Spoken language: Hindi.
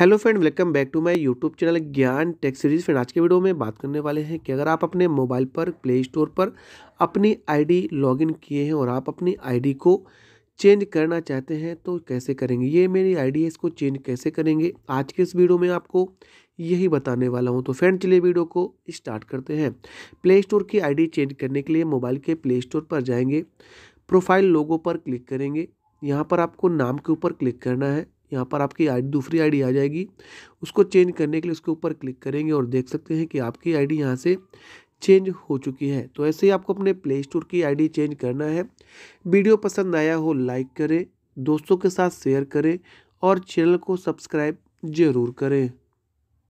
hello friend welcome back to my YouTube channel Gyan tech series friend आज के वीडियो में बात करने वाले हैं कि अगर आप अपने मोबाइल पर प्ले स्टोर पर अपनी आईडी लॉगिन किए हैं और आप अपनी आईडी को चेंज करना चाहते हैं तो कैसे करेंगे ये मेरी आईडी है इसको चेंज कैसे करेंगे आज के इस वीडियो में आपको यही बताने वाला हूँ तो फ्रेंड चलिए वीडियो को स्टार्ट करते हैं प्ले स्टोर की आई चेंज करने के लिए मोबाइल के प्ले स्टोर पर जाएंगे प्रोफाइल लोगों पर क्लिक करेंगे यहाँ पर आपको नाम के ऊपर क्लिक करना है यहाँ पर आपकी आई दूसरी आईडी आ जाएगी उसको चेंज करने के लिए उसके ऊपर क्लिक करेंगे और देख सकते हैं कि आपकी आईडी यहाँ से चेंज हो चुकी है तो ऐसे ही आपको अपने प्ले स्टोर की आईडी चेंज करना है वीडियो पसंद आया हो लाइक करें दोस्तों के साथ शेयर करें और चैनल को सब्सक्राइब ज़रूर करें